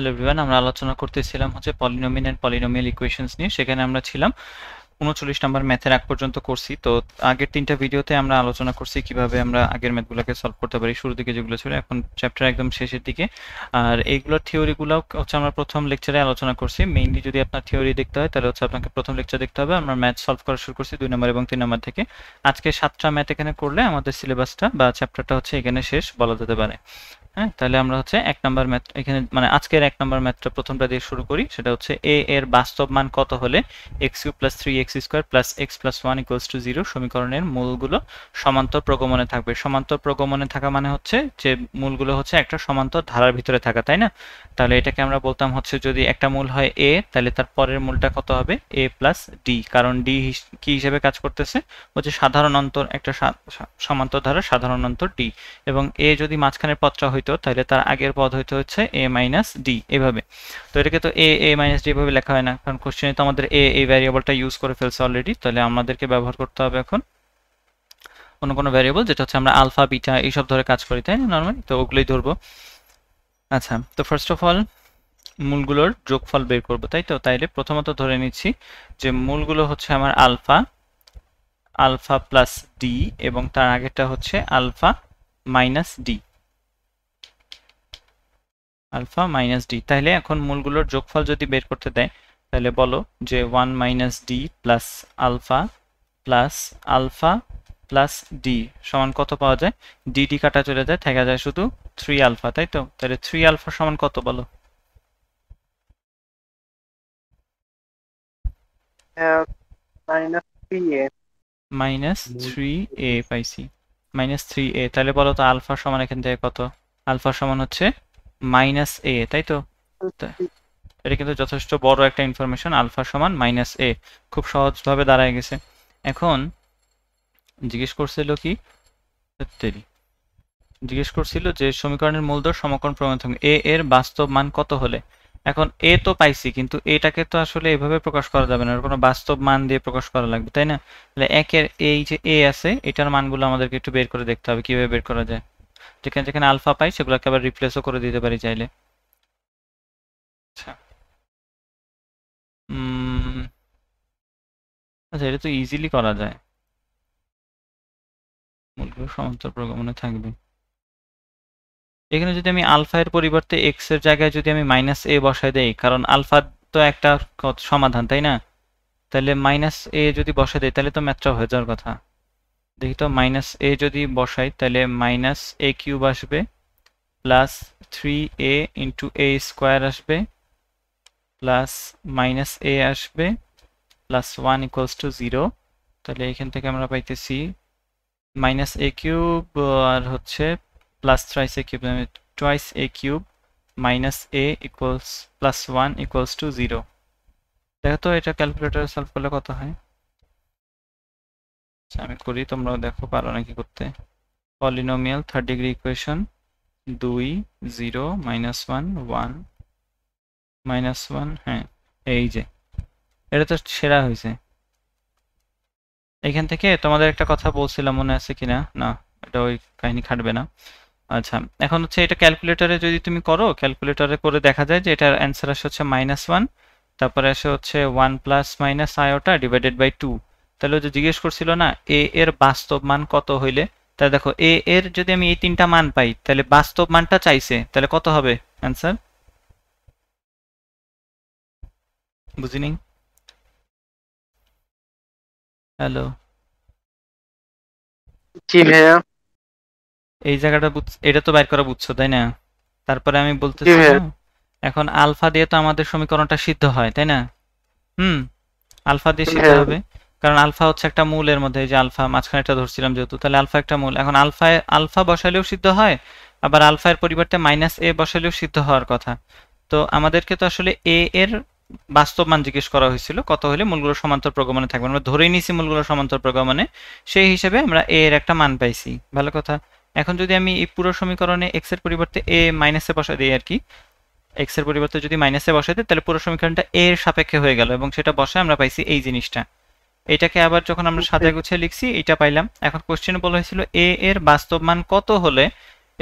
Hello everyone আমরা আলোচনা করতেছিলাম হচ্ছে পলিনোমিয়াল অ্যান্ড পলিনোমিয়াল ইকুয়েশনস নিয়ে সেখানে আমরা ছিলাম উনচল্লিশ নাম্বার ম্যাথের আগ পর্যন্ত করছি তো আগের তিনটা ভিডিওতে আমরা আলোচনা করছি কিভাবে আমরা আগের ম্যাথগুলোকে সলভ করতে পারি শুরু দিকে যেগুলো ছিল এখন চ্যাপ্টার একদম শেষের দিকে আর এইগুলোর থিওরিগুলো হচ্ছে আমরা প্রথম লেকচারে আলোচনা করছি মেইনলি যদি আপনার থিওরি দেখতে হয় তাহলে হচ্ছে আপনাকে প্রথম লেকচার দেখতে হবে আমরা ম্যাথ সলভ করা শুরু করছি দুই নম্বর এবং তিন নম্বর থেকে আজকে সাতটা ম্যাথ এখানে করলে আমাদের সিলেবাসটা বা চ্যাপ্টারটা হচ্ছে এখানে শেষ বলা যেতে পারে হ্যাঁ তাহলে আমরা হচ্ছে এক নম্বর ম্যাথ এখানে মানে আজকের এক নম্বর ম্যাথটা প্রথমটা দিয়ে শুরু করি সেটা হচ্ছে এ এর বাস্তব মান কত হলে x cube plus three x square plus x plus one equals to zero সমীকরণের মূলগুলো সমান্তর প্রগমনে থাকবে সমান্তর প্রগমনে থাকা মানে হচ্ছে যে মূলগুলো হচ্ছে একটা সমান্তর ধারার ভিতরে থাকা তাই না তাহলে এটাকে আমরা বলতাম হচ্ছে যদি একটা মূল হয় এ তাহলে তার পরের মূলটা কত হবে এ প্লাস ডি কারণ ডি কি হিসেবে কাজ করতেছে হচ্ছে সাধারণ অন্তর একটা সমান্তর ধারা সাধারণ অন্তর ডি এবং এ যদি মাঝখানের পথটা হইতো হইতো তাহলে তার আগের পদ হইতে হচ্ছে এ মাইনাস ডি এভাবে তো এটাকে তো এ এ মাইনাস ডি এভাবে লেখা হয় না কারণ কোশ্চেনে তো আমাদের এ এই ভ্যারিয়েবলটা ইউজ করে ফেলছে অলরেডি তাহলে আমাদেরকে ব্যবহার করতে হবে এখন কোনো কোনো ভ্যারিয়েবল যেটা হচ্ছে আমরা আলফা বিটা এইসব ধরে কাজ করি তাই না নর্মালি তো ওগুলোই ধরবো আচ্ছা তো ফার্স্ট অফ অল মূলগুলোর যোগফল বের করবো তাই তো তাইলে প্রথমত ধরে নিচ্ছি যে মূলগুলো হচ্ছে আমার আলফা আলফা প্লাস ডি এবং তার আগেরটা হচ্ছে alpha minus D alpha minus D তাহলে এখন মূলগুলোর যোগফল যদি বের করতে দেয় তাহলে বলো যে one minus D plus alpha plus alpha plus D সমান কত পাওয়া যায় ডি ডি কাটা চলে যায় থাকা যায় শুধু থ্রি আলফা তাই তো তাহলে থ্রি আলফা সমান কত বলো মাইনাস থ্রি এ পাইছি মাইনাস থ্রি এ তাহলে বলো তো আলফা সমান এখান থেকে কত আলফা সমান হচ্ছে মাইনাস এ তাই তো আচ্ছা। এটা কিন্তু যথেষ্ট বড় একটা ইনফরমেশন আলফা সমান মাইনাস এ খুব সহজভাবে দাঁড়ায় গেছে এখন জিজ্ঞেস করছিল কি জিজ্ঞেস করছিল যে সমীকরণের মূলদর সমকরণ প্রমাণ এ এর বাস্তব মান কত হলে এখন এ তো পাইছি কিন্তু এটাকে তো আসলে এভাবে প্রকাশ করা যাবে না কোনো বাস্তব মান দিয়ে প্রকাশ করা লাগবে তাই না তাহলে একের এই যে এ আছে এটার মানগুলো আমাদেরকে একটু বের করে দেখতে হবে কিভাবে বের করা যায় যেখানে যেখানে আলফা পাই সেগুলোকে আবার রিপ্লেসও করে দিতে পারি চাইলে আচ্ছা, আচ্ছা এটা তো ইজিলি করা যায় সমান্তর প্রগমনে থাকবে এখানে যদি আমি আলফা এর পরিবর্তে এক্স এর জায়গায় যদি আমি মাইনাস এ বসায় দেই কারণ আলফা তো একটা সমাধান তাই না তাহলে মাইনাস এ যদি বসায় দেয় তাহলে তো ম্যাচটা হয়ে যাওয়ার কথা দেখি তো মাইনাস এ যদি বসাই তাহলে মাইনাস এ কিউব আসবে plus three A into A square আসবে প্লাস মাইনাস এ আসবে plus one equals to zero তাহলে এখান থেকে আমরা পাইতেছি মাইনাস এ কিউব আর হচ্ছে plus thrice A cube twice A cube minus A equals plus one equals to zero দেখো তো এটা ক্যালকুলেটার সলভ করলে কত হয় আচ্ছা, আমি করি তোমরাও দেখো পারো নাকি করতে পলিনোমিয়াল থার্ড ডিগ্রি ইকুয়েশন দুই zero minus one one minus one হ্যাঁ এই যে এটা তো সেরা হয়েছে এখান থেকে তোমাদের একটা কথা বলছিলাম মনে আছে কিনা না এটা ওই কাহিনী খাটবে না আচ্ছা এখন হচ্ছে এটা ক্যালকুলেটরে যদি তুমি করো ক্যালকুলেটরে করে দেখা যায় যে এটার অ্যান্সার আসে হচ্ছে মাইনাস ওয়ান তারপরে আসে হচ্ছে one plus minus iota divided by two তাহলে যে জিজ্ঞেস করছিল না এ এর বাস্তব মান কত হইলে তাহলে দেখো এ এর যদি আমি এই তিনটা মান পাই তাহলে বাস্তব মানটা চাইছে তাহলে কত হবে অ্যান্সার বুঝিনি হ্যালো জি ভাইয়া এই জায়গাটা এটা তো বাইর করা বুঝছো তাই না তারপরে আমি চাই এখন আলফা দিয়ে তো আমাদের সমীকরণটা সিদ্ধ হয় তাই না হুম আলফা দিয়ে সিদ্ধ হবে কারণ আলফা হচ্ছে একটা মূল এর মধ্যে যে আলফা মাঝখানে একটা ধরছিলাম যেহেতু তাহলে আলফা একটা মূল এখন আলফায় আলফা বসালেও সিদ্ধ হয় আবার আলফা এর পরিবর্তে মাইনাস এ বসালেও সিদ্ধ হওয়ার কথা তো আমাদেরকে তো আসলে এ এর বাস্তব মান জিজ্ঞেস করা হয়েছিল কত হলে মূলগুলো সমান্তর প্রগমনে থাকবে আমরা ধরেই নিয়েছি মূলগুলো সমান্তর প্রগমনে সেই হিসেবে আমরা এ এর একটা মান পাইছি ভালো কথা এখন যদি আমি এই পুরো সমীকরণে এক্স এর পরিবর্তে এ মাইনাসে বসা দিই আর কি এক্স এর পরিবর্তে যদি মাইনাসে বসাই দিই তাহলে পুরো সমীকরণটা এ এর সাপেক্ষে হয়ে গেল এবং সেটা বসায় আমরা পাইছি এই জিনিসটা এটাকে আবার যখন আমরা সাজা গুছিয়ে লিখছি এটা পাইলাম এখন কোশ্চেন বলা হয়েছিল এ এর বাস্তব মান কত হলে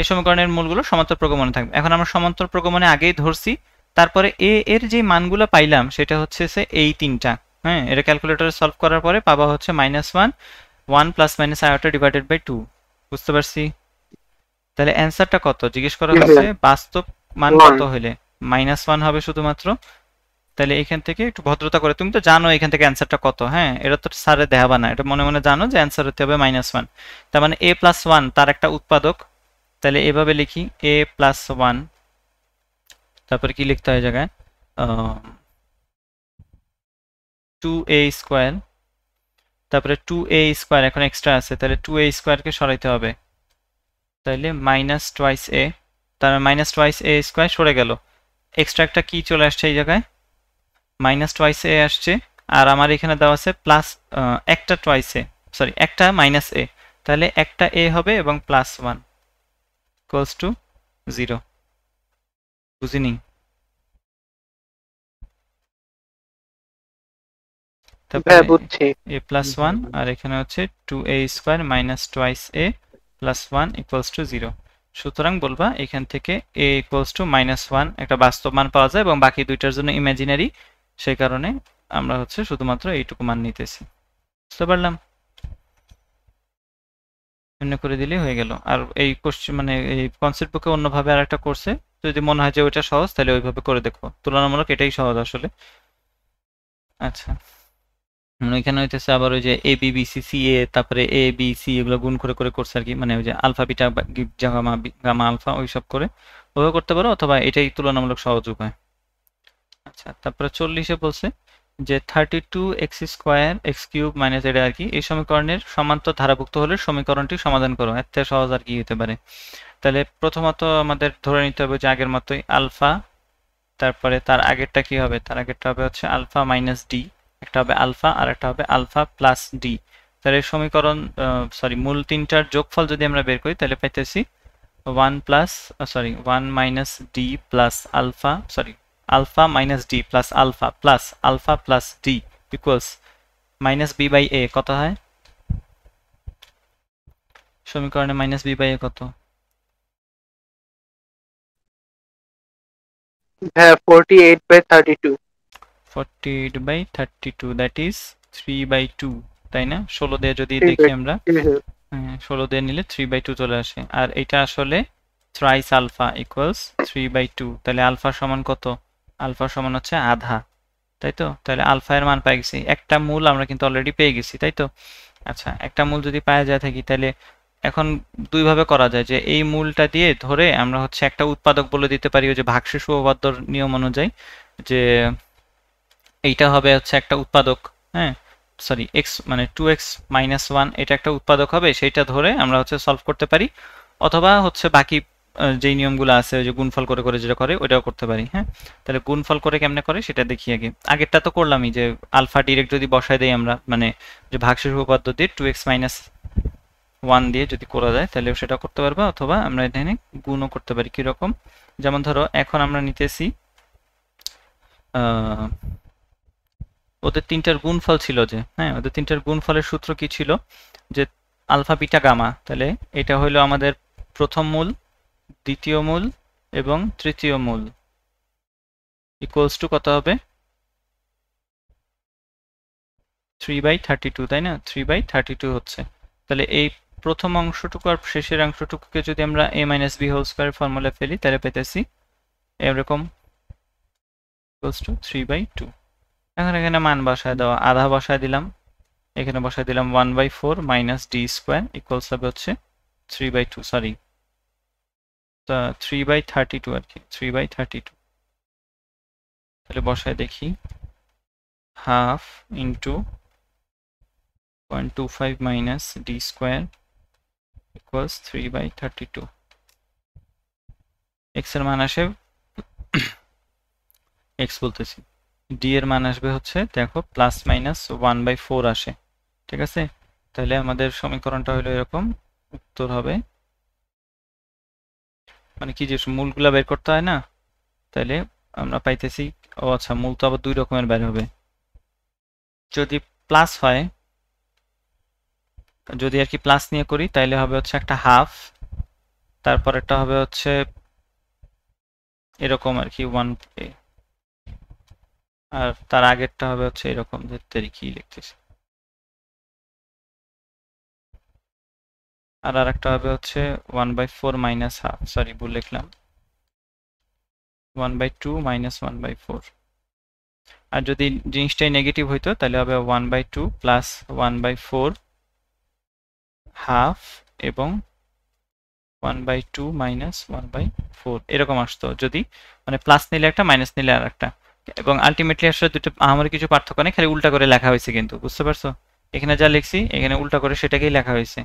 এই সমীকরণের মূলগুলো সমান্তর প্রগমনে থাকবে এখন আমরা সমান্তর প্রগমনে আগেই ধরছি তারপরে এ এর যে মানগুলো পাইলাম সেটা হচ্ছে সে এই তিনটা হ্যাঁ এটা ক্যালকুলেটরে সলভ করার পরে পাবা হচ্ছে minus one one plus minus iota divided by two বুঝতে পারছি তাহলে অ্যান্সারটা কত জিজ্ঞেস করা হচ্ছে বাস্তব মান কত হলে মাইনাস ওয়ান হবে শুধুমাত্র তাহলে এখান থেকে একটু ভদ্রতা করে তুমি তো জানো এখান থেকে অ্যান্সারটা কত হ্যাঁ এটা তো স্যারে দেখাবা না এটা মনে মনে জানো যে অ্যান্সার হতে হবে মাইনাস ওয়ান তার মানে এ প্লাস ওয়ান তার একটা উৎপাদক তাহলে এভাবে লিখি এ প্লাস ওয়ান তারপরে কি লিখতে হয় জায়গায় টু এ স্কোয়ার তারপরে টু এ স্কোয়ার এখন এক্সট্রা আছে তাহলে টু এ স্কোয়ারকে সরাইতে হবে তাহলে মাইনাস টোয়াইস এ তার মাইনাস টোয়াইস এ স্কোয়ার সরে গেল এক্সট্রা একটা কি চলে আসছে এই জায়গায় মাইনাস টোয়াইস এ আসছে আর আমার এখানে দেওয়া আছে প্লাস একটা টোয়াইস এ সরি একটা মাইনাস এ তাহলে একটা এ হবে এবং plus one equals to zero বুঝিনি এ প্লাস আর এখানে হচ্ছে two A square minus twice A plus one equals to zero সুতরাং বলবা এখান থেকে A equals to minus one একটা বাস্তব মান পাওয়া যায় এবং বাকি দুইটার জন্য ইমাজিনারি সেই কারণে আমরা হচ্ছে শুধুমাত্র এইটুকু মান নিতেছি বুঝতে পারলাম শূন্য করে দিলেই হয়ে গেল আর এই কোশ্চেন মানে এই কনসেপ্ট বুকে অন্যভাবে আর একটা করছে যদি মনে হয় যে ওইটা সহজ তাহলে ওইভাবে করে দেখো তুলনামূলক এটাই সহজ আসলে আচ্ছা এখানে হইতেছে আবার ওই যে A B B C C A তারপরে এ বি সি এগুলো গুণ করে করে করছে আর কি মানে ওই যে alpha beta gamma gamma alpha ওইসব করে ওভাবে করতে পারো অথবা এটাই তুলনামূলক সহজ উপায় আচ্ছা তারপরে চল্লিশে বলছে যে thirty two x square x cube minus এটা আর কি এই সমীকরণের সমান্তর ধারাভুক্ত হলে সমীকরণটি সমাধান করো এত সহজ আর কি হতে পারে তাহলে প্রথমত আমাদের ধরে নিতে হবে যে আগের মতোই আলফা তারপরে তার আগেরটা কি হবে তার আগেরটা হবে হচ্ছে আলফা মাইনাস ডি একটা হবে আলফা আর একটা হবে আলফা প্লাস ডি তাহলে সমীকরণ সরি মূল তিনটার যোগফল যদি আমরা বের করি তাহলে পাইতেছি one plus sorry one minus D plus alpha sorry alpha minus d plus alpha plus alpha plus d equals minus b by a কত হয় সমীকরণে minus b by a কত হ্যাঁ 48 by 32 48 by 32 that is 3 by 2 তাই না 16 দিয়ে যদি দেখি আমরা 16 দিয়ে নিলে 3 by 2 চলে আসে আর এটা আসলে thrice alpha equals 3 by 2 তাহলে আলফা সমান কত আলফা সমান হচ্ছে আধা তাই তো তাহলে আলফা এর মান পাই গেছি একটা মূল আমরা কিন্তু অলরেডি পেয়ে গেছি তাই তো আচ্ছা একটা মূল যদি পাওয়া যায় থাকি তাহলে এখন দুইভাবে করা যায় যে এই মূলটা দিয়ে ধরে আমরা হচ্ছে একটা উৎপাদক বলে দিতে পারি যে ভাগশেষ উপপাদ্যর নিয়ম অনুযায়ী যে এইটা হবে হচ্ছে একটা উৎপাদক হ্যাঁ সরি এক্স মানে টু এক্স মাইনাস ওয়ান এটা একটা উৎপাদক হবে সেইটা ধরে আমরা হচ্ছে সলভ করতে পারি অথবা হচ্ছে বাকি যেই নিয়মগুলো আছে ওই যে গুণফল করে করে যেটা করে ওইটাও করতে পারি হ্যাঁ তাহলে গুণফল করে কেমনে করে সেটা দেখি আগে আগেরটা তো করলামই যে আলফা ডিরেক্ট যদি বসায় দেই আমরা মানে যে ভাগশেষ উপপাদ্য দিয়ে টু এক্স মাইনাস ওয়ান দিয়ে যদি করা যায় তাহলে সেটা করতে পারবো অথবা আমরা এখানে গুণও করতে পারি কীরকম যেমন ধরো এখন আমরা নিতেছি ওদের তিনটার গুণফল ছিল যে হ্যাঁ ওদের তিনটার গুণফলের সূত্র কি ছিল যে আলফা বিটা গামা তাহলে এটা হলো আমাদের প্রথম মূল দ্বিতীয় মূল এবং তৃতীয় মূল ইকুয়ালস টু কত হবে থ্রি বাই থার্টি টু তাই না থ্রি বাই থার্টি টু হচ্ছে তাহলে এই প্রথম অংশটুকু আর শেষের অংশটুকুকে যদি আমরা A minus B whole square formula ফেলি তাহলে পেতেছি এরকম equals to three by two এখন এখানে মান বাসায় দেওয়া আধা বাসায় দিলাম এখানে বসায় দিলাম one by four minus D square equals হবে হচ্ছে three by two sorry three by thirty আর কি থ্রি বাই থার্টি তাহলে বসায় দেখি half into one two five minus D square equals three by thirty two এক্সের মান আসে এক্স বলতেছি d এর মান আসবে হচ্ছে দেখো plus minus one by four আসে ঠিক আছে তাহলে আমাদের সমীকরণটা হলো এরকম উত্তর হবে মানে কি যে মূলগুলা বের করতে হয় না তাহলে আমরা পাইতেছি ও আচ্ছা মূল তো আবার দুই রকমের বের হবে যদি প্লাস হয় যদি আর কি প্লাস নিয়ে করি তাইলে হবে হচ্ছে একটা হাফ তারপর একটা হবে হচ্ছে এরকম আর কি ওয়ান আর তার আগেরটা হবে হচ্ছে এরকম যে কি লিখতেছি আর আর একটা হবে হচ্ছে one by four minus half sorry ভুল লিখলাম one by two minus one by four আর যদি জিনিসটাই নেগেটিভ হইতো তাহলে হবে one by two plus one by four half এবং one by two minus one by four এরকম আসতো যদি মানে প্লাস নিলে একটা মাইনাস নিলে আর একটা এবং আলটিমেটলি আসলে দুটো আমার কিছু পার্থক্য নেই খালি উল্টা করে লেখা হয়েছে কিন্তু বুঝতে পারছো এখানে যা লিখছি এখানে উল্টা করে সেটাকেই লেখা হয়েছে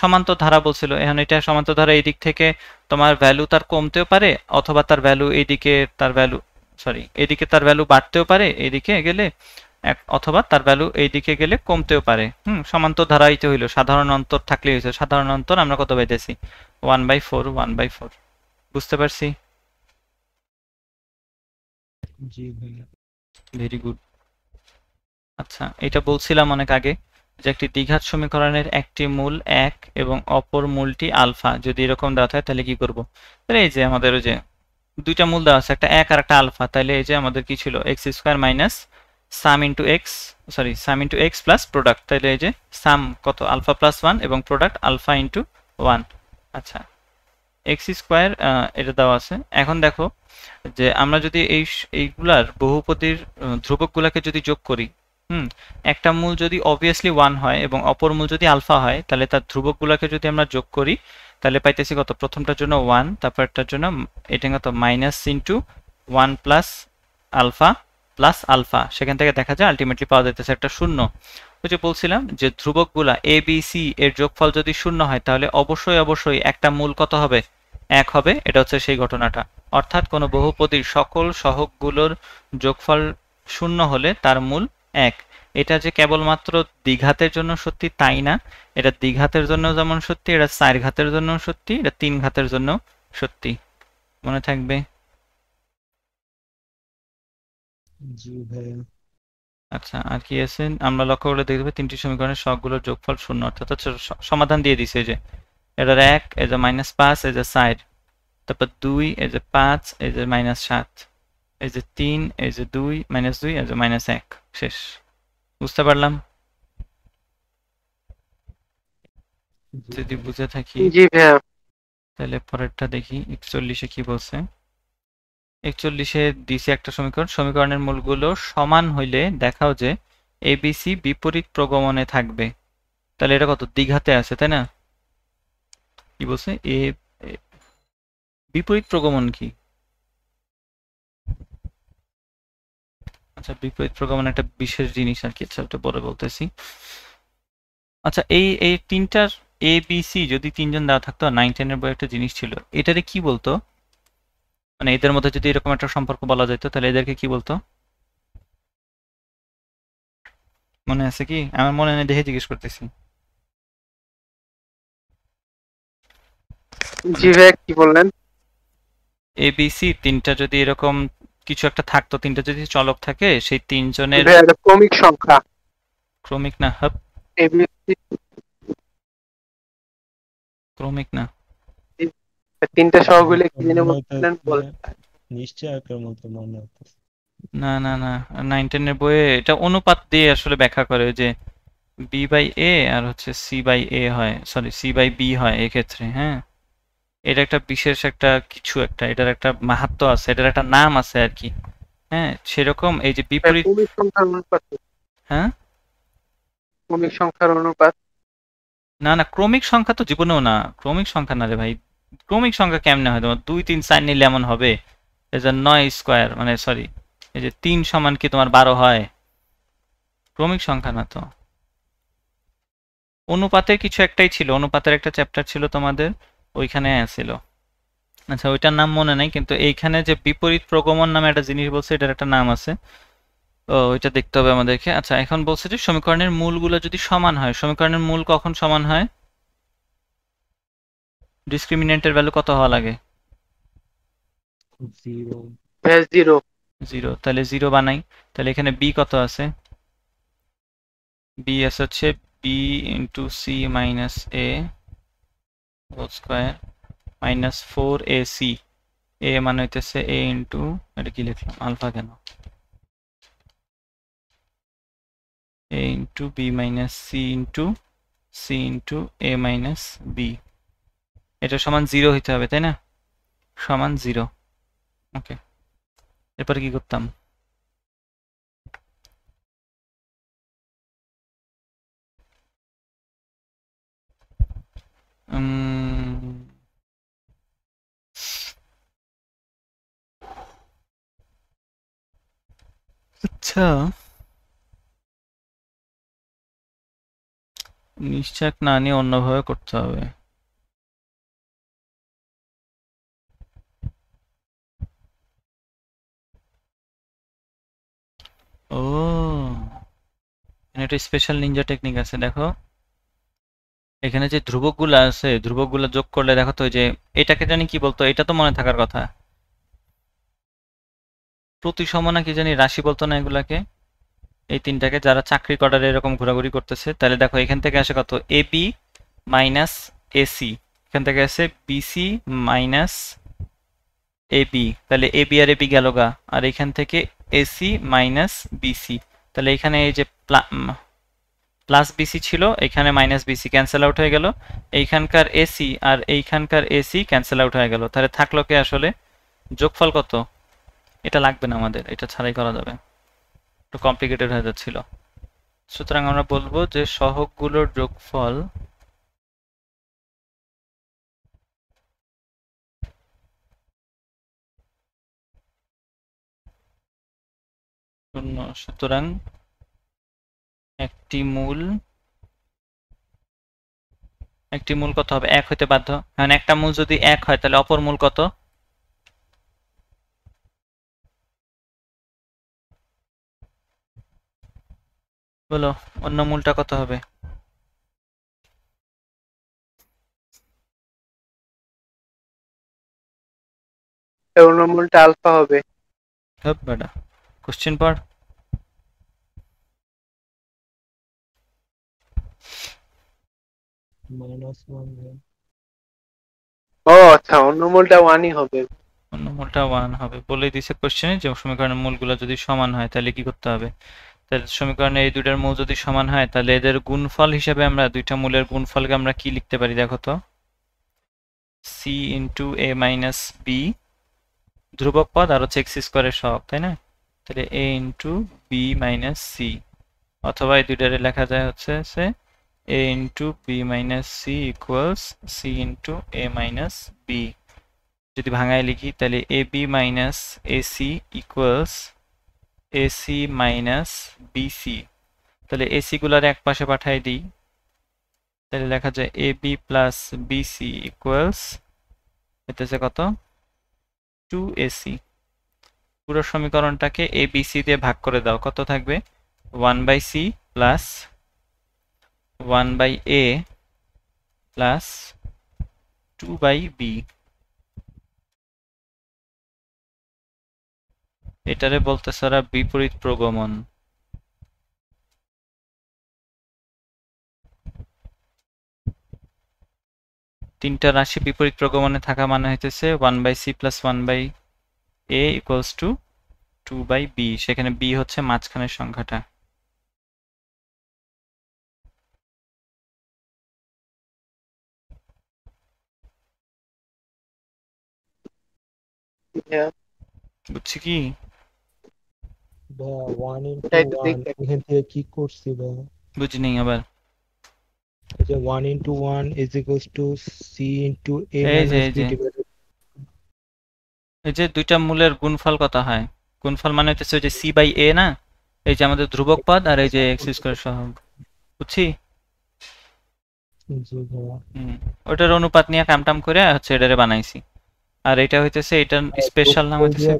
সমান্তর ধারা বলছিল এখন এটা সমান্তর ধারা এই দিক থেকে তোমার ভ্যালু তার কমতেও পারে অথবা তার ভ্যালু এইদিকে তার ভ্যালু সরি এদিকে তার ভ্যালু বাড়তেও পারে এইদিকে গেলে এক অথবা তার ভ্যালু এইদিকে গেলে কমতেও পারে হুম সমান্তর ধারাইতে হইল সাধারণ অন্তর থাকলে হয়েছে সাধারণ অন্তর আমরা কত পাইতেছি one by four one by four বুঝতে পারছি ভেরি গুড আচ্ছা এটা বলছিলাম অনেক আগে যে একটি দ্বিঘাত সমীকরণের একটি মূল এক এবং অপর মূলটি আলফা যদি এরকম দেওয়া থাকে তাহলে কি করবো তাহলে এই যে আমাদের যে দুইটা মূল দেওয়া আছে একটা এক আর একটা আলফা তাহলে এই যে আমাদের কি ছিল x square minus sum into x sorry sum into x plus product তাহলে এই যে সাম কত আলফা প্লাস ওয়ান এবং প্রোডাক্ট আলফা ইন্টু ওয়ান আচ্ছা এক্স স্কোয়ার এটা দেওয়া আছে এখন দেখো যে আমরা যদি এই এইগুলার বহুপতির ধ্রুবকগুলাকে যদি যোগ করি হুম একটা মূল যদি অবভিয়াসলি ওয়ান হয় এবং অপর মূল যদি আলফা হয় তাহলে তার ধ্রুবকগুলোকে যদি আমরা যোগ করি তাহলে পাইতেছি কত প্রথমটার জন্য ওয়ান তারপরটার জন্য এটা কত minus into one plus alpha plus alpha সেখান থেকে দেখা যায় আলটিমেটলি পাওয়া যাইতেছে একটা শূন্য ওই যে বলছিলাম যে ধ্রুবকগুলা এ বি সি এর যোগফল যদি শূন্য হয় তাহলে অবশ্যই অবশ্যই একটা মূল কত হবে এক হবে এটা হচ্ছে সেই ঘটনাটা অর্থাৎ কোনো বহুপদীর সকল সহগগুলোর যোগফল শূন্য হলে তার মূল এক এটা যে কেবলমাত্র দ্বিঘাতের জন্য সত্যি তাই না এটা দ্বিঘাতের জন্য যেমন সত্যি এটা চার ঘাতের জন্য সত্যি এটা তিন ঘাতের জন্য সত্যি মনে থাকবে আচ্ছা আর কি আছে আমরা লক্ষ্য করে দেখবে তিনটি সমীকরণের সবগুলোর যোগফল শূন্য অর্থাৎ সমাধান দিয়ে দিছে যে এটার এক এজ এ মাইনাস পাঁচ এজ এ সাইড তারপর দুই এজ এ পাঁচ এজ এ মাইনাস সাত এজ এ তিন এজ এ দুই মাইনাস দুই এজ এ মাইনাস এক শেষ বুঝতে পারলাম যদি বুঝে থাকি জি তাহলে পরেরটা দেখি একচল্লিশে কি বলছে একচল্লিশে দিছে একটা সমীকরণ সমীকরণের মূলগুলো সমান হইলে দেখাও যে এবিসি বিপরীত প্রগমনে থাকবে তাহলে এটা কত দ্বিঘাতে আছে তাই না কি বলছে এ বিপরীত প্রগমন কি আচ্ছা বিপরীত প্রোগ্রামের একটা বিশেষ জিনিস আর কি আচ্ছা ওটা পরে বলতেছি আচ্ছা এই এই তিনটার এ বি সি যদি তিনজন দেওয়া থাকতো নাইন টেনের বই একটা জিনিস ছিল এটারে কি বলতো মানে এদের মধ্যে যদি এরকম একটা সম্পর্ক বলা যেত তাহলে এদেরকে কি বলতো মনে আছে কি আমার মনে নেই দেখে জিজ্ঞেস করতেছি জি ভাই কি বললেন এবিসি তিনটা যদি এরকম কিছু একটা থাকতো তিনটা যদি চলক থাকে সেই তিনজনের ক্রমিক সংখ্যা ক্রমিক না হাব হ্যাঁ। ক্রমিক না তিনটা সহগুলি কি জেনে বলছিলেন বল নিশ্চয় আক্রমণ তো মনে হচ্ছে না না না নাইন টেনের বইয়ে এটা অনুপাত দিয়ে আসলে ব্যাখ্যা করে যে বি বাই এ আর হচ্ছে সি বাই এ হয় সরি সি বাই বি হয় এক্ষেত্রে হ্যাঁ এটা একটা বিশেষ একটা কিছু একটা এটার একটা মাহাত্ম আছে এটার একটা নাম আছে আর কি হ্যাঁ সেরকম এই যে হ্যাঁ, বিপরীত ক্রমিক হ্যাঁ? না না ক্রমিক সংখ্যা তো জীবনেও না ক্রমিক সংখ্যা না রে ভাই ক্রমিক সংখ্যা কেমনে হয় তোমার দুই তিন সাইন নিলে এমন হবে এই যে নয় স্কোয়ার মানে সরি এই যে তিন সমান কি তোমার বারো হয় ক্রমিক সংখ্যা না তো অনুপাতের কিছু একটাই ছিল অনুপাতের একটা চ্যাপ্টার ছিল তোমাদের ওইখানে ছিল আচ্ছা ওইটার নাম মনে নেই কিন্তু এইখানে যে বিপরীত প্রগমন নামে একটা জিনিস বলছে এটার একটা নাম আছে ও ওইটা দেখতে হবে আমাদেরকে আচ্ছা এখন বলছে যে সমীকরণের মূলগুলো যদি সমান হয় সমীকরণের মূল কখন সমান হয় ডিসক্রিমিনেন্টের ভ্যালু কত হওয়া লাগে জিরো তাহলে জিরো বানাই তাহলে এখানে বি কত আছে বি এস হচ্ছে B into C minus A whole square minus four A C A মানে হইতেছে এ ইন্টু এটা কি লিখলাম আলফা কেন a into b minus c into c into a minus b এটা সমান জিরো হইতে হবে তাই না সমান জিরো ওকে এরপর কি করতাম উম আচ্ছা নিশ্চাক না নিয়ে অন্যভাবে করতে হবে ও একটা স্পেশাল নিঞ্জা টেকনিক আছে দেখো এখানে যে ধ্রুবকগুলো আছে ধ্রুবকগুলো যোগ করলে দেখো তো যে এটাকে জানি কি বলতো এটা তো মনে থাকার কথা প্রতিসম না কি জানি রাশি বলতো না এগুলাকে এই তিনটাকে যারা চাকরি করার এরকম ঘোরাঘুরি করতেছে তাহলে দেখো এখান থেকে আসে কত এপি মাইনাস এসি এখান থেকে আসে বিসি মাইনাস এবি তাহলে এপি আর এবি গেল গা আর এখান থেকে এসি মাইনাস বিসি তাহলে এখানে এই যে প্লাস বিসি ছিল এখানে মাইনাস বিসি ক্যান্সেল আউট হয়ে গেল এইখানকার এসি আর এইখানকার এসি ক্যান্সেল আউট হয়ে গেল তাহলে থাকলো কে আসলে যোগফল কত এটা লাগবে না আমাদের এটা ছাড়াই করা যাবে একটু কমপ্লিকেটেড হয়ে যাচ্ছিল সুতরাং আমরা বলবো যে সহগগুলোর যোগফল শূন্য সুতরাং একটি মূল একটি মূল কত হবে এক হইতে বাধ্য কারণ একটা মূল যদি এক হয় তাহলে অপর মূল কত বলো অন্য মূলটা কত হবে অন্য মূলটা কোশ্চেন হ্যাঁ, ও আচ্ছা অন্য মূলটা ওয়ানই হবে অন্য মূলটা ওয়ান হবে বলে দিছে কোশ্চেন যে সমীকরণের মূলগুলো যদি সমান হয় তাহলে কি করতে হবে তাহলে সমীকরণে এই দুইটার মূল যদি সমান হয় তাহলে এদের গুণফল হিসাবে আমরা দুইটা মূলের গুণফলকে আমরা কি লিখতে পারি দেখো তো C into A minus B ধ্রুবক পদ আর হচ্ছে এক্স স্কোয়ারের সহগ তাই না তাহলে A into B minus C অথবা এই দুইটারে লেখা যায় হচ্ছে সে A into B minus C equals C into A minus B যদি ভাঙায় লিখি তাহলে A B minus A C equals AC minus BC তাহলে এসি গুলার এক পাশে পাঠাই দিই তাহলে লেখা যায় A B plus BC equals হইতেছে কত টু এসি পুরো সমীকরণটাকে এ বিসি দিয়ে ভাগ করে দাও কত থাকবে one by C plus one by A plus two by B এটারে বলতে সারা বিপরীত প্রগমন তিনটা রাশি বিপরীত প্রগমনে থাকা মানে হইতেছে one by C plus one by A equals to two by B সেখানে বি হচ্ছে মাঝখানের সংখ্যাটা বুঝছি কি এই যে ধ্রুবক পদ আর এই যে বুঝছি ওটার অনুপাত নিয়ে কামটাম করে হচ্ছে এটারে বানাইছি আর এটা হইতেছে এটার স্পেশাল নাম হইতেছে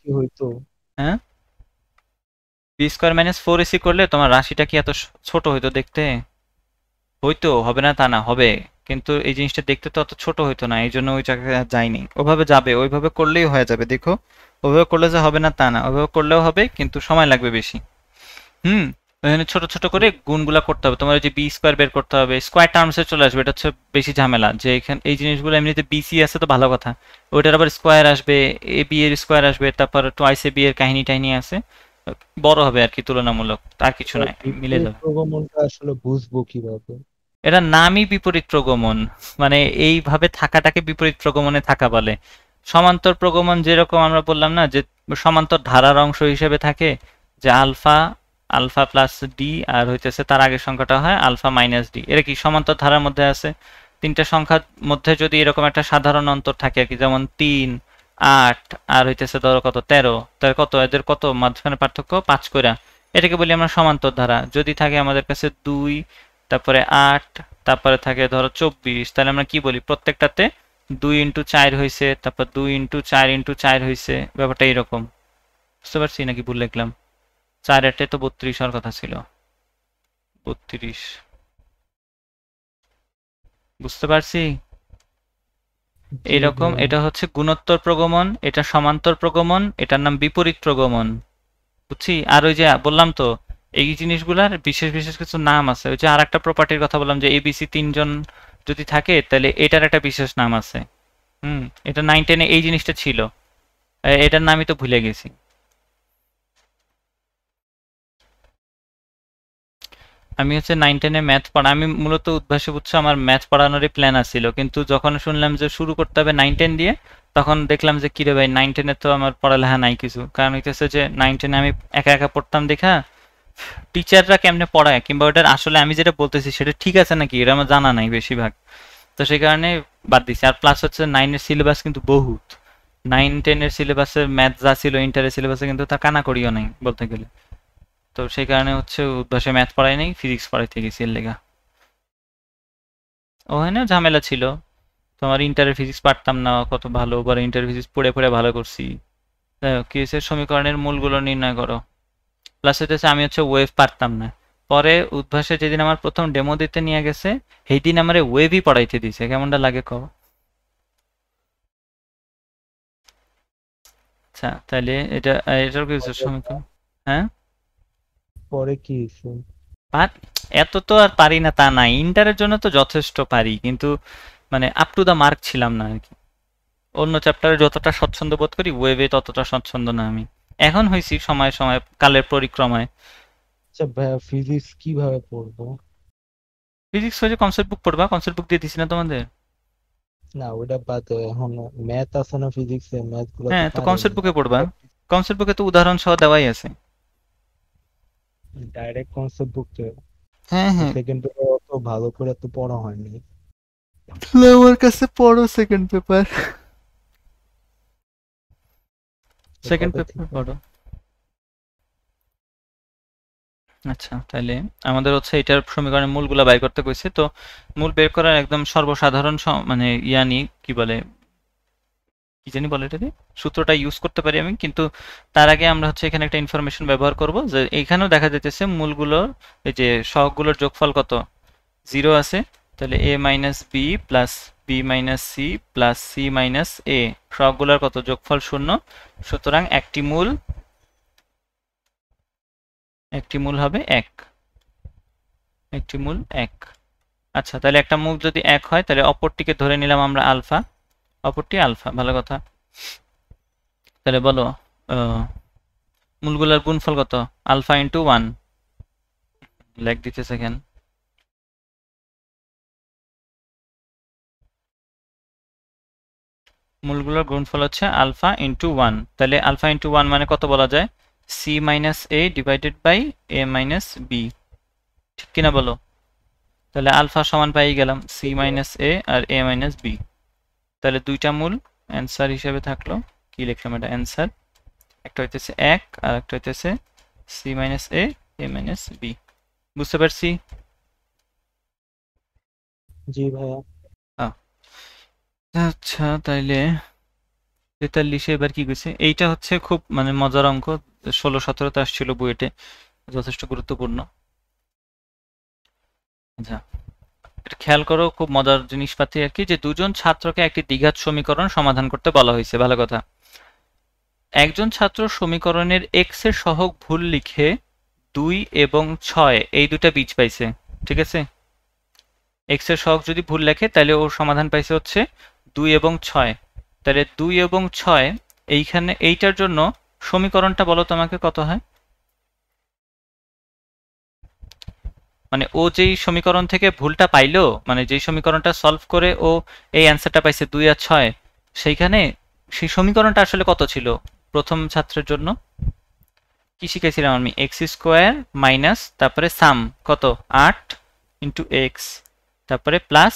কি হইতো হ্যাঁ P square minus four AC করলে তোমার রাশিটা কি এত ছোট হইতো দেখতে হইতো হবে না তা না হবে কিন্তু এই জিনিসটা দেখতে তো অত ছোট হইতো না এই জন্য ওই জায়গায় যায়নি ওভাবে যাবে ওইভাবে করলেই হয়ে যাবে দেখো ওভাবে করলে যে হবে না তা না ওভাবে করলেও হবে কিন্তু সময় লাগবে বেশি হুম ওইখানে ছোট ছোট করে গুণগুলা করতে হবে তোমার ওই যে বি স্কোয়ার বের করতে হবে স্কোয়ার টার্মসে চলে আসবে এটা হচ্ছে বেশি ঝামেলা যে এখানে এই জিনিসগুলো এমনিতে বিসি আছে তো ভালো কথা ওইটার আবার স্কোয়ার আসবে এ বি এর স্কোয়ার আসবে তারপর টোয়াইস এ বি এর কাহিনী টাহিনী আছে বড় হবে আর কি তুলনামূলক তার কিছু নাই মিলে যাবে প্রগমনটা আসলে বুঝবো কিভাবে এটা নামই বিপরীত প্রগমন মানে এইভাবে থাকাটাকে বিপরীত প্রগমনে থাকা বলে সমান্তর প্রগমন যেরকম আমরা বললাম না যে সমান্তর ধারার অংশ হিসেবে থাকে যে আলফা আলফা প্লাস ডি আর হইতেছে তার আগের সংখ্যাটা হয় আলফা মাইনাস ডি এটা কি সমান্তর ধারার মধ্যে আছে তিনটা সংখ্যার মধ্যে যদি এরকম একটা সাধারণ অন্তর থাকে আর কি যেমন তিন আট আর হইতেছে ধরো কত তেরো তার কত এদের কত মাঝখানে পার্থক্য পাঁচ কইরা এটাকে বলি আমরা সমান্তর ধারা যদি থাকে আমাদের কাছে দুই তারপরে আট তারপরে থাকে ধরো চব্বিশ তাহলে আমরা কি বলি প্রত্যেকটাতে দুই ইন্টু চার হয়েছে তারপর দুই ইন্টু চার ইন্টু চার হয়েছে ব্যাপারটা এইরকম বুঝতে পারছি নাকি ভুল লিখলাম চার আটে তো বত্রিশ হওয়ার কথা ছিল বত্রিশ বুঝতে পারছি এরকম এটা হচ্ছে গুণোত্তর প্রগমন এটা সমান্তর প্রগমন এটার নাম বিপরীত প্রগমন বুঝছি আর ওই যে বললাম তো এই জিনিসগুলার বিশেষ বিশেষ কিছু নাম আছে ওই যে আর একটা প্রপার্টির কথা বললাম যে এবিসি তিনজন যদি থাকে তাহলে এটার একটা বিশেষ নাম আছে হুম এটা নাইন টেনে এই জিনিসটা ছিল এটার নামই তো ভুলে গেছি আমি হচ্ছে নাইন টেনে ম্যাথ পড়া আমি মূলত উদ্ভাসে বুঝছো আমার ম্যাথ পড়ানোরই প্ল্যান আসছিল কিন্তু যখন শুনলাম যে শুরু করতে হবে নাইন টেন দিয়ে তখন দেখলাম যে কিরে ভাই নাইন টেনে তো আমার পড়ালেখা নাই কিছু কারণ হইতেছে যে নাইন টেনে আমি একা একা পড়তাম দেখা টিচাররা কেমনে পড়ায় কিংবা ওটার আসলে আমি যেটা বলতেছি সেটা ঠিক আছে নাকি এটা আমার জানা নাই বেশিরভাগ তো সেই কারণে বাদ দিছি আর প্লাস হচ্ছে নাইনের সিলেবাস কিন্তু বহুত নাইন টেনের সিলেবাসের ম্যাথ যা ছিল ইন্টারের সিলেবাসে কিন্তু তা কানা করিও নাই বলতে গেলে তো সেই কারণে হচ্ছে উদ্ভাসে ম্যাথ পড়াই নেই ফিজিক্স পড়াইতে গেছি এর লেগা ওখানেও ঝামেলা ছিল তোমার ইন্টারের ফিজিক্স পারতাম না কত ভালো বা ইন্টার ফিজিক্স পড়ে পড়ে ভালো করছি কেসের সমীকরণের মূলগুলো নির্ণয় করো প্লাস হচ্ছে আমি হচ্ছে ওয়েভ পারতাম না পরে উদ্ভাসে যেদিন আমার প্রথম ডেমো দিতে নিয়ে গেছে সেই দিন আমার ওয়েভই পড়াইতে দিছে কেমনটা লাগে কব আচ্ছা তাহলে এটা এটার কিছু সমীকরণ হ্যাঁ পরে কি ইস্যু এত তো আর পারি না তা না ইন্টারের জন্য তো যথেষ্ট পারি কিন্তু মানে আপ টু দা মার্ক ছিলাম না আর কি অন্য চ্যাপ্টারে যতটা স্বচ্ছন্দ বোধ করি ওয়েবে ততটা স্বচ্ছন্দ না আমি এখন হয়েছি সময় সময় কালের পরিক্রমায় আচ্ছা ভাইয়া ফিজিক্স কিভাবে পড়বো ফিজিক্স হয়ে কনসেপ্ট বুক পড়বা কনসেপ্ট বুক দিয়ে দিছি না তোমাদের না ওটা বাদ এখন ম্যাথ আছে না ফিজিক্সে ম্যাথ গুলো হ্যাঁ তো কনসেপ্ট বুকে পড়বা কনসেপ্ট বুকে তো উদাহরণ সহ দেওয়াই আছে ডাইরেক্ট কনসেপ্ট বুঝতে হ্যাঁ হ্যাঁ সেকেন্ড পেপার অত ভালো করে তো পড়া হয়নি আমার কাছে পড়ো সেকেন্ড পেপার সেকেন্ড পেপার পড়ো আচ্ছা তাহলে আমাদের হচ্ছে এটার সমীকরণের মূলগুলা বের করতে কইছে তো মূল বের করার একদম সর্বসাধারণ মানে ইয়ানি কি বলে কি জানি বলে এটাকে সূত্রটা ইউজ করতে পারি আমি কিন্তু তার আগে আমরা হচ্ছে এখানে একটা ইনফরমেশন ব্যবহার করব যে এখানেও দেখা যাইতেছে মূলগুলোর এই যে সহগগুলোর যোগফল কত জিরো আছে তাহলে A minus B plus B minus C plus C minus A সহগগুলোর কত যোগফল শূন্য সুতরাং একটি মূল একটি মূল হবে এক একটি মূল এক আচ্ছা তাহলে একটা মূল যদি এক হয় তাহলে অপরটিকে ধরে নিলাম আমরা আলফা অপরটি আলফা ভালো কথা তাহলে বলো মূলগুলার গুণফল কত আলফা ইন্টু ওয়ান লেগ দিতে সেকেন্ড মূলগুলোর গুণফল হচ্ছে আলফা ইন্টু ওয়ান তাহলে আলফা ইন্টু ওয়ান মানে কত বলা যায় C minus A divided by A minus B ঠিক কিনা বলো তাহলে আলফা সমান পাই গেলাম সি মাইনাস এ আর এ মাইনাস বি তাহলে দুইটা মূল অ্যান্সার হিসেবে থাকলো কি লিখলাম এটা অ্যান্সার একটা হইতেছে এক আর একটা হইতেছে C minus A A minus B বুঝতে পারছি জি ভাইয়া আচ্ছা তাইলে তেতাল্লিশে এবার কি গেছে এইটা হচ্ছে খুব মানে মজার অঙ্ক ষোলো সতেরোতে আসছিল বুয়েটে যথেষ্ট গুরুত্বপূর্ণ আচ্ছা খেয়াল করো খুব মজার জিনিসপাতি আর কি যে দুজন ছাত্রকে একটি দ্বিঘাত সমীকরণ সমাধান করতে বলা হয়েছে ভালো কথা একজন ছাত্র সমীকরণের এক্স এর সহক ভুল লিখে দুই এবং ছয় এই দুটা বীজ পাইছে ঠিক আছে এক্স এর সহক যদি ভুল লেখে তাহলে ওর সমাধান পাইছে হচ্ছে দুই এবং ছয় তাহলে দুই এবং ছয় এইখানে এইটার জন্য সমীকরণটা বলো তোমাকে কত হয় মানে ও যেই সমীকরণ থেকে ভুলটা পাইলো মানে যেই সমীকরণটা সলভ করে ও এই অ্যান্সারটা পাইছে দুই আর ছয় সেইখানে সেই সমীকরণটা আসলে কত ছিল প্রথম ছাত্রের জন্য কি শিখেছিলাম আমি এক্স স্কোয়ার মাইনাস তারপরে সাম কত আট ইন্টু এক্স তারপরে প্লাস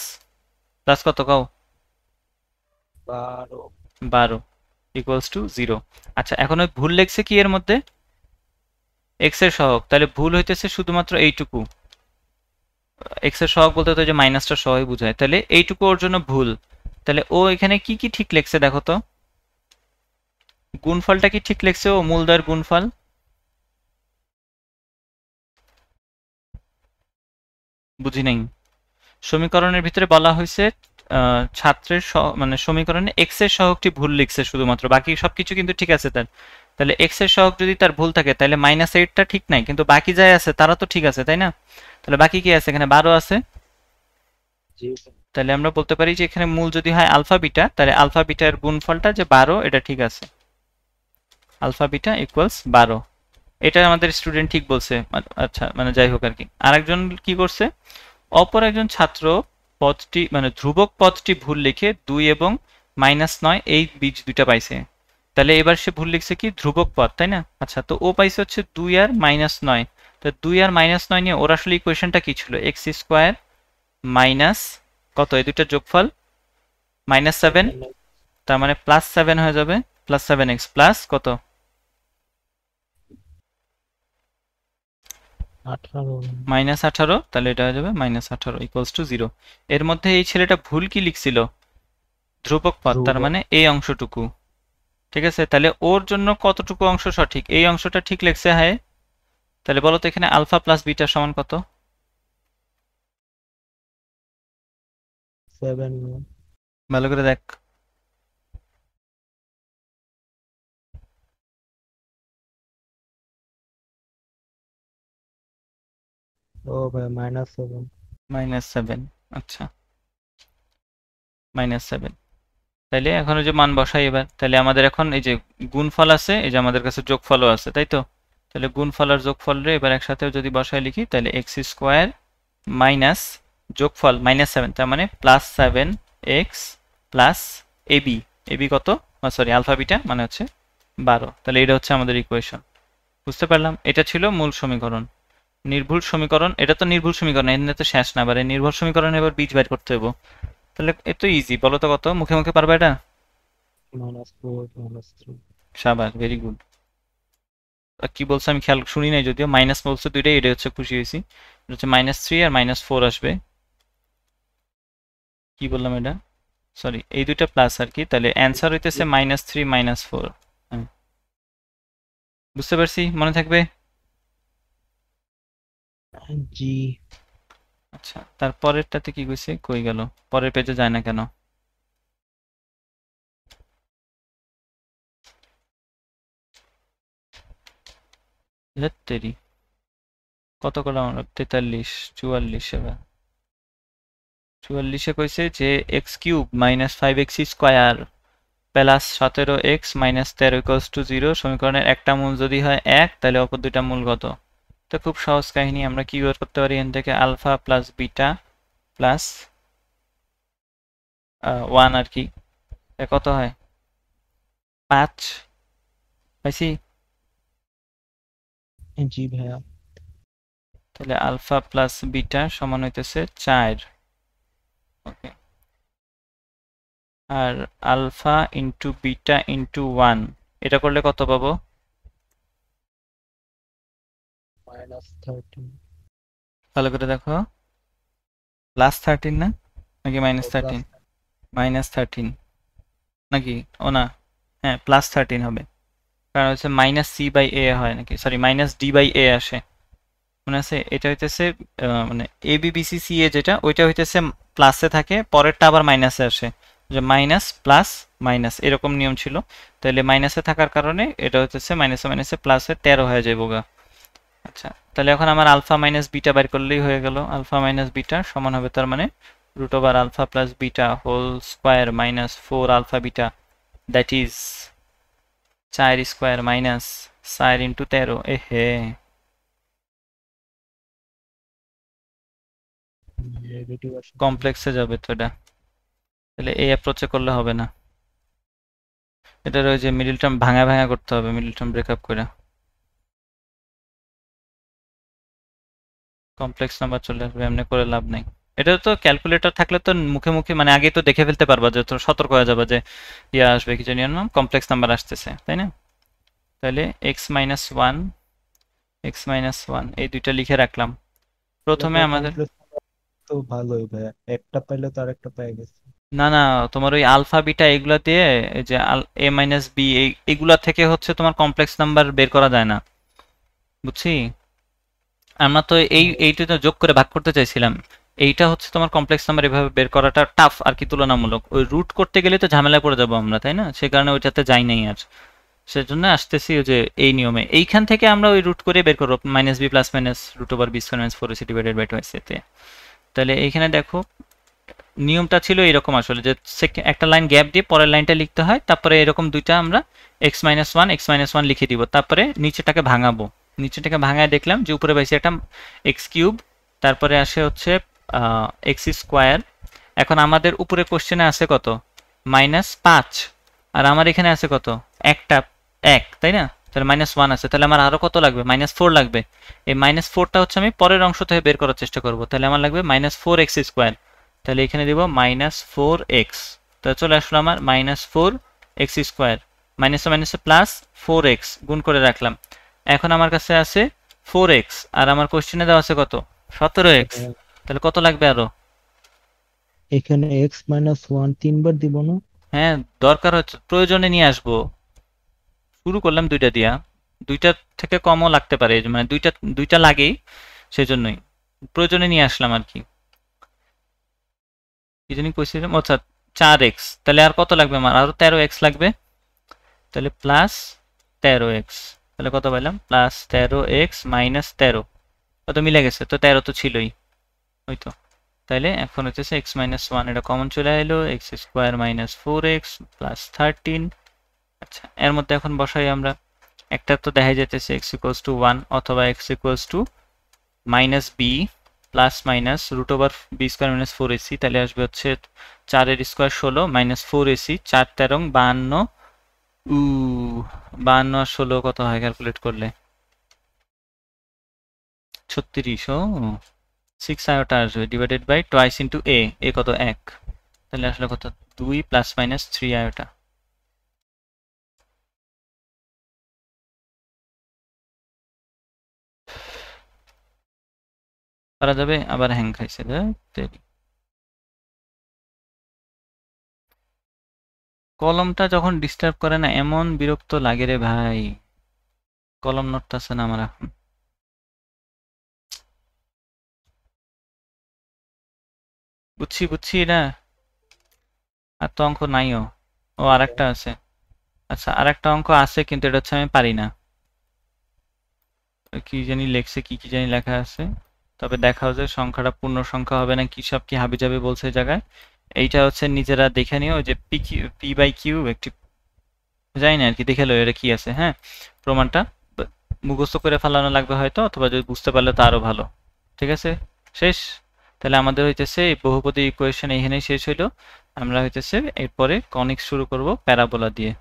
প্লাস কত কাও বারো বারো ইকুয়ালস টু জিরো আচ্ছা এখন ওই ভুল লেগছে কি এর মধ্যে এক্স এর সহক তাহলে ভুল হইতেছে শুধুমাত্র এইটুকু এক্স এর সহক বলতে যে মাইনাসটা সহই বোঝায় তাহলে এইটুকু ওর জন্য ভুল তাহলে ও এখানে কি কি ঠিক লেখছে দেখো তো গুণফলটা কি ঠিক লেখছে ও মূলদার গুণফল বুঝি নাই সমীকরণের ভিতরে বলা হয়েছে ছাত্রের মানে সমীকরণে এক্স এর সহকটি ভুল লিখছে শুধুমাত্র বাকি সবকিছু কিন্তু ঠিক আছে তার তাহলে এক্স এর সহগ যদি তার ভুল থাকে তাহলে মাইনাস এইটটা ঠিক নাই কিন্তু বাকি যাই আছে তারা তো ঠিক আছে তাই না তাহলে বাকি কি আছে এখানে বারো আছে তাহলে আমরা বলতে পারি যে এখানে মূল যদি হয় আলফা বিটা তাহলে আলফা বিটার গুণফলটা যে বারো এটা ঠিক আছে আলফা বিটা ইকুয়ালস বারো এটা আমাদের স্টুডেন্ট ঠিক বলছে আচ্ছা মানে যাই হোক আর কি আরেকজন কি করছে অপর একজন ছাত্র পদটি মানে ধ্রুবক পদটি ভুল লিখে দুই এবং মাইনাস নয় এই বীজ দুইটা পাইছে তাহলে এবার সে ভুল লিখছে কি ধ্রুবক পদ তাই না আচ্ছা তো ও পাইছে হচ্ছে দুই আর মাইনাস নয় তো দুই আর মাইনাস নয় নিয়ে ওর আসলে ইকুয়েশনটা কি ছিল এক্স স্কোয়ার মাইনাস কত এই দুইটা যোগফল মাইনাস সেভেন তার মানে প্লাস সেভেন হয়ে যাবে প্লাস সেভেন এক্স প্লাস কত মাইনাস আঠারো তাহলে এটা হয়ে যাবে মাইনাস আঠারো ইকুয়ালস টু জিরো এর মধ্যে এই ছেলেটা ভুল কি লিখছিল ধ্রুবক পদ তার মানে এই অংশটুকু ঠিক আছে তাহলে ওর জন্য কতটুকু অংশ সঠিক এই অংশটা ঠিক লেগছে হ্যাঁ তাহলে বলো তো এখানে আলফা প্লাস বিটা সমান কত ভালো করে দেখ ও ভাই মাইনাস সেভেন মাইনাস সেভেন আচ্ছা মাইনাস সেভেন তাইলে এখন ওই যে মান বসাই এবার তাহলে আমাদের এখন এই যে গুণফল আছে এই যে আমাদের কাছে যোগফলও আছে তাই তো তাহলে গুণফল আর যোগফল রে এবার একসাথে যদি বসায় লিখি তাহলে এক্স স্কোয়ার মাইনাস যোগফল মাইনাস সেভেন তার মানে plus seven x plus AB AB কত সরি আলফাবিটা মানে হচ্ছে বারো তাহলে এটা হচ্ছে আমাদের ইকুয়েশন বুঝতে পারলাম এটা ছিল মূল সমীকরণ নির্ভুল সমীকরণ এটা তো নির্ভুল সমীকরণ এর মানে তো শেষ না এবার নির্ভুল সমীকরণ এবার বীজ বাইর করতে হবে তাহলে এত ইজি বলো তো কত মুখে মুখে পারবে এটা সাবাস ভেরি গুড কি বলছো আমি খেয়াল শুনি নাই যদিও মাইনাস বলছো দুইটাই এটা হচ্ছে খুশি হয়েছি হচ্ছে মাইনাস থ্রি আর মাইনাস ফোর আসবে কি বললাম এটা সরি এই দুইটা প্লাস আর কি তাহলে অ্যান্সার হইতেছে মাইনাস থ্রি মাইনাস ফোর হ্যাঁ। বুঝতে পারছি মনে থাকবে জি আচ্ছা তার পরেরটাতে কি কইছে কই গেল পরের পেজে যায় না কেন তেরি কত করে আমরা তেতাল্লিশ চুয়াল্লিশ এবার চুয়াল্লিশে কইছে যে x cube minus five x square plus সতেরো এক্স মাইনাস তেরো ইকোয়ালস টু জিরো সমীকরণের একটা মূল যদি হয় এক তাহলে অপর দুইটা মূল কত তো খুব সহজ কাহিনী আমরা কি বের করতে পারি এখান থেকে alpha plus beta plus one আর কি কত হয় পাঁচ পাইছি জি ভাইয়া তাহলে আলফা প্লাস বিটা সমান হইতেছে চার ওকে আর alpha into beta into one এটা করলে কত পাবো মাইনাস থার্টিন ভালো করে দেখো প্লাস থার্টিন না নাকি মাইনাস থার্টিন মাইনাস থার্টিন নাকি ও না হ্যাঁ প্লাস থার্টিন হবে কারণ হচ্ছে মাইনাস সি বাই এ হয় নাকি sorry minus D by A আসে মনে আছে এটা হইতেছে মানে এ বিবিসি সি এ যেটা ওইটা হইতেছে প্লাসে থাকে পরেরটা আবার মাইনাসে আসে যে মাইনাস প্লাস মাইনাস এরকম নিয়ম ছিল তাহলে মাইনাসে থাকার কারণে এটা হচ্ছে মাইনাসে মাইনাসে প্লাসে তেরো হয়ে যায় বোগা আচ্ছা তাহলে এখন আমার আলফা মাইনাস বিটা বের করলেই হয়ে গেল আলফা মাইনাস বিটা সমান হবে তার মানে root over alpha plus beta whole square minus four alpha beta that is চার স্কোয়ার মাইনাস চার ইন্টু তেরো এ হে কমপ্লেক্সে যাবে তো এটা তাহলে এই অ্যাপ্রোচে করলে হবে না এটার ওই যে মিডিল টার্ম ভাঙা ভাঙা করতে হবে মিডিল টার্ম ব্রেকআপ করে কমপ্লেক্স নাম্বার চলে আসবে এমনি করে লাভ নেই এটা তো ক্যালকুলেটর থাকলে তো মুখে মুখে মানে আগে তো দেখে ফেলতে পারবা যে তো সতর্ক হয়ে যাবে যে ইয়া আসবে কিছু জানি নাম কমপ্লেক্স নাম্বার আসতেছে তাই না তাহলে X minus one X minus one এই দুইটা লিখে রাখলাম প্রথমে আমাদের তো ভালোই ভাইয়া একটা পাইলে তো আরেকটা পাই গেছে না না তোমার ওই আলফা বিটা এগুলা দিয়ে এই যে এ মাইনাস বি এগুলা থেকে হচ্ছে তোমার কমপ্লেক্স নাম্বার বের করা যায় না বুঝছি আমরা তো এই এইটা যোগ করে ভাগ করতে চাইছিলাম এইটা হচ্ছে তোমার কমপ্লেক্স নাম্বার এভাবে বের করাটা টাফ আর কি তুলনামূলক ওই রুট করতে গেলে তো ঝামেলায় পড়ে যাবো আমরা তাই না সে কারণে ওইটাতে যাই নাই আর সেজন্য আসতেছি যে এই নিয়মে এইখান থেকে আমরা ওই রুট করে বের করবো minus B plus minus root over B square minus four AC divided by twice তাহলে এইখানে দেখো নিয়মটা ছিল এরকম আসলে যে একটা লাইন গ্যাপ দিয়ে পরের লাইনটা লিখতে হয় তারপরে এরকম দুইটা আমরা X minus one X minus one লিখে দিব তারপরে নিচেটাকে ভাঙাবো নিচেটাকে ভাঙায় দেখলাম যে উপরে পাইছি একটা এক্স কিউব তারপরে আসে হচ্ছে এক্স স্কোয়ার এখন আমাদের উপরে কোশ্চেনে আছে কত মাইনাস পাঁচ আর আমার এখানে আছে কত একটা এক তাই না তাহলে মাইনাস ওয়ান আছে তাহলে আমার আরও কত লাগবে মাইনাস ফোর লাগবে এই মাইনাস ফোরটা হচ্ছে আমি পরের অংশ থেকে বের করার চেষ্টা করব তাহলে আমার লাগবে মাইনাস ফোর এক্স স্কোয়ার তাহলে এখানে দেবো মাইনাস ফোর এক্স তাহলে চলে আসলো আমার মাইনাস ফোর এক্স স্কোয়ার মাইনাসে মাইনাসে প্লাস ফোর এক্স গুণ করে রাখলাম এখন আমার কাছে আছে ফোর এক্স আর আমার কোশ্চেনে দেওয়া আছে কত সতেরো এক্স তাহলে কত লাগবে আরো এখানে এক্স মাইনাস ওয়ান তিনবার দিব না হ্যাঁ দরকার হচ্ছে প্রয়োজনে নিয়ে আসবো শুরু করলাম দুইটা দিয়া দুইটা থেকে কমও লাগতে পারে মানে দুইটা দুইটা লাগেই সেজন্যই প্রয়োজনে নিয়ে আসলাম আর কি কি কোশ্চেন অর্থাৎ চার এক্স তাহলে আর কত লাগবে আমার আরো তেরো এক্স লাগবে তাহলে প্লাস তেরো এক্স তাহলে কত পেলাম প্লাস তেরো এক্স মাইনাস তেরো কত মিলে গেছে তো তেরো তো ছিলই ওই তো তাহলে এখন হচ্ছে এক্স মাইনাস ওয়ান এটা কমন চলে এলো X square minus four X plus thirteen আচ্ছা এর মধ্যে এখন বসাই আমরা একটা তো দেখা যাচ্ছে এক্স ইকোয়াস টু ওয়ান অথবা X equals to minus B plus minus root over B square minus four AC তাহলে আসবে হচ্ছে চারের স্কোয়ার ষোলো মাইনাস ফোর এসি চার তেরং বাহান্ন উ বান্ন আর ষোলো কত হয় ক্যালকুলেট করলে ছত্রিশ ও সিক্স আয়োটা আসবে divided by twice into A এ কত এক তাহলে আসলে কত দুই প্লাস মাইনাস থ্রি আয়োটা করা যাবে আবার হ্যাং খাইছে কলমটা যখন ডিস্টার্ব করে না এমন বিরক্ত লাগে রে ভাই কলম নড়তেছে না আমার এখন বুঝছি বুঝছি না আর তো অঙ্ক নাইও ও আর একটা আছে আচ্ছা আর একটা অঙ্ক আছে কিন্তু এটা হচ্ছে আমি পারি না কি জানি লেখছে কি কি জানি লেখা আছে তবে দেখা যায় সংখ্যাটা পূর্ণ সংখ্যা হবে না কি সব কি হাবি যাবে বলছে জায়গায় এইটা হচ্ছে নিজেরা দেখে নিও যে পি পি বাই কিউ একটি যাই না আর কি দেখে লো এটা কি আছে হ্যাঁ প্রমাণটা মুখস্থ করে ফেলানো লাগবে হয়তো অথবা যদি বুঝতে পারলে তা আরও ভালো ঠিক আছে শেষ তাহলে আমাদের হইতেছে এই বহুপদী ইকুয়েশন এখানেই শেষ হইলো আমরা হইতেছে এরপরে কনিক শুরু করব প্যারাবোলা দিয়ে